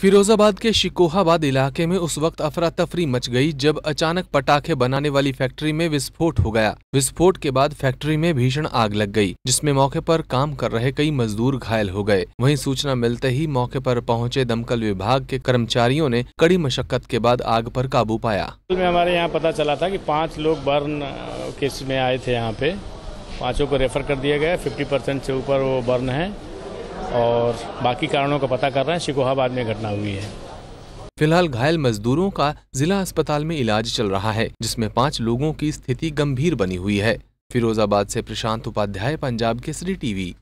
फिरोजाबाद के शिकोहाबाद इलाके में उस वक्त अफरा तफरी मच गई जब अचानक पटाखे बनाने वाली फैक्ट्री में विस्फोट हो गया विस्फोट के बाद फैक्ट्री में भीषण आग लग गई जिसमें मौके पर काम कर रहे कई मजदूर घायल हो गए वहीं सूचना मिलते ही मौके पर पहुंचे दमकल विभाग के कर्मचारियों ने कड़ी मशक्कत के बाद आग पर काबू पाया हमारे यहाँ पता चला था की पाँच लोग बर्न किस में आए थे यहाँ पे पाँचों को रेफर कर दिया गया फिफ्टी से ऊपर वो बर्न है और बाकी कारणों का पता कर रहे हैं शिकोहाबाद में घटना हुई है फिलहाल घायल मजदूरों का जिला अस्पताल में इलाज चल रहा है जिसमें पाँच लोगों की स्थिति गंभीर बनी हुई है फिरोजाबाद से प्रशांत उपाध्याय पंजाब केसरी टीवी